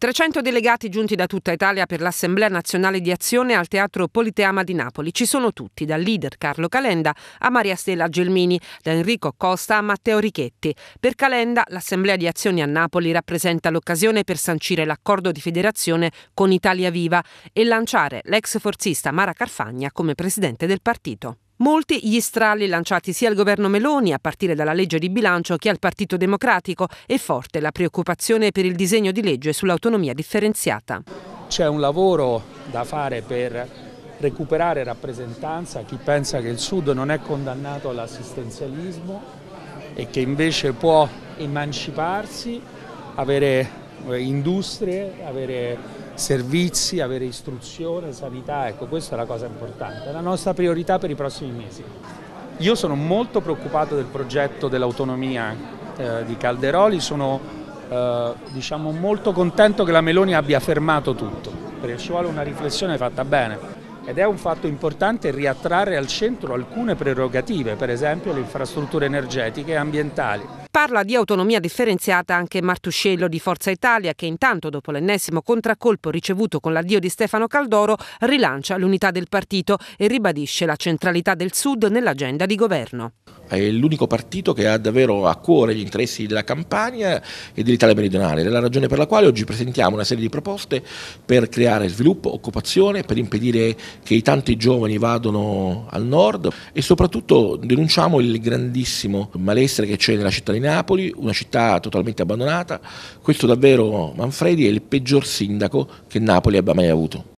300 delegati giunti da tutta Italia per l'Assemblea Nazionale di Azione al Teatro Politeama di Napoli. Ci sono tutti, dal leader Carlo Calenda a Maria Stella Gelmini, da Enrico Costa a Matteo Richetti. Per Calenda l'Assemblea di Azione a Napoli rappresenta l'occasione per sancire l'accordo di federazione con Italia Viva e lanciare l'ex forzista Mara Carfagna come presidente del partito. Molti gli stralli lanciati sia al governo Meloni, a partire dalla legge di bilancio, che al Partito Democratico e forte la preoccupazione per il disegno di legge sull'autonomia differenziata. C'è un lavoro da fare per recuperare rappresentanza a chi pensa che il Sud non è condannato all'assistenzialismo e che invece può emanciparsi, avere eh, industrie, avere servizi, avere istruzione, sanità, ecco questa è la cosa importante, la nostra priorità per i prossimi mesi. Io sono molto preoccupato del progetto dell'autonomia eh, di Calderoli, sono eh, diciamo, molto contento che la Meloni abbia fermato tutto, perché ci vuole una riflessione fatta bene ed è un fatto importante riattrarre al centro alcune prerogative, per esempio le infrastrutture energetiche e ambientali. Parla di autonomia differenziata anche Martuscello di Forza Italia che intanto dopo l'ennesimo contraccolpo ricevuto con l'addio di Stefano Caldoro rilancia l'unità del partito e ribadisce la centralità del Sud nell'agenda di governo è l'unico partito che ha davvero a cuore gli interessi della Campania e dell'Italia meridionale, è la ragione per la quale oggi presentiamo una serie di proposte per creare sviluppo, occupazione, per impedire che i tanti giovani vadano al nord e soprattutto denunciamo il grandissimo malessere che c'è nella città di Napoli, una città totalmente abbandonata, questo davvero Manfredi è il peggior sindaco che Napoli abbia mai avuto.